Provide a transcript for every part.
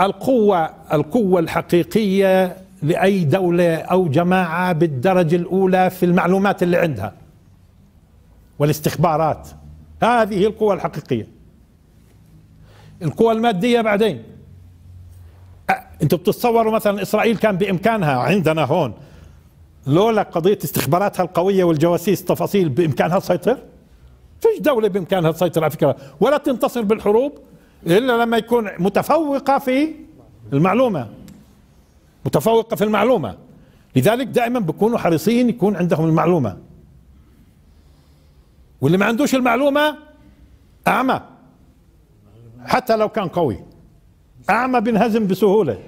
القوة القوة الحقيقية لأي دولة أو جماعة بالدرجة الأولى في المعلومات اللي عندها والاستخبارات هذه القوة الحقيقية القوة المادية بعدين أنتم بتتصوروا مثلا اسرائيل كان بامكانها عندنا هون لولا قضية استخباراتها القوية والجواسيس تفاصيل بامكانها تسيطر؟ فيش دولة بامكانها تسيطر على فكرة ولا تنتصر بالحروب إلا لما يكون متفوقة في المعلومة متفوقة في المعلومة لذلك دائما بيكونوا حريصين يكون عندهم المعلومة واللي ما عندوش المعلومة أعمى حتى لو كان قوي أعمى بينهزم بسهولة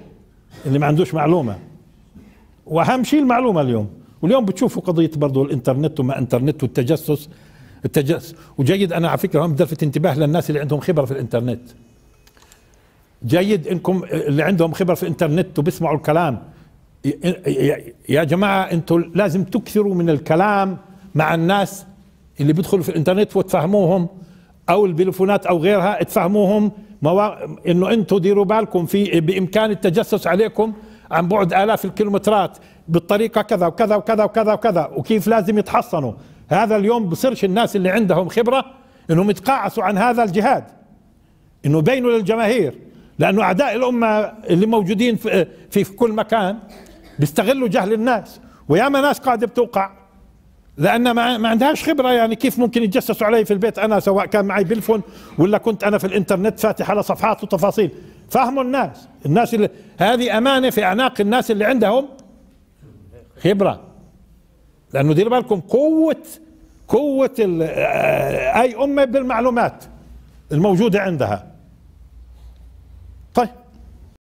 اللي ما عندوش معلومة وأهم شيء المعلومة اليوم واليوم بتشوفوا قضية برضه الإنترنت وما إنترنت والتجسس التجس وجيد انا على فكره هون بدي الفت انتباه للناس اللي عندهم خبره في الانترنت جيد انكم اللي عندهم خبره في الانترنت وبيسمعوا الكلام يا جماعه انتم لازم تكثروا من الكلام مع الناس اللي بيدخلوا في الانترنت وتفهموهم او البلفونات او غيرها تفهموهم موا... انه انتم ديروا بالكم في بامكان التجسس عليكم عن بعد الاف الكيلومترات بالطريقه كذا وكذا وكذا وكذا وكذا وكيف لازم يتحصنوا هذا اليوم بصيرش الناس اللي عندهم خبرة انهم يتقاعسوا عن هذا الجهاد انه بينوا للجماهير لانه اعداء الامة اللي موجودين في, في, في كل مكان بيستغلوا جهل الناس وياما ناس قاعدة بتوقع لان ما, ما عندهاش خبره يعني كيف ممكن يتجسسوا علي في البيت انا سواء كان معي بلفون ولا كنت انا في الانترنت فاتح على صفحات وتفاصيل فهموا الناس الناس اللي هذه امانه في اعناق الناس اللي عندهم خبره لانه دير بالكم قوه قوة آه، أي أمة بالمعلومات الموجودة عندها طيب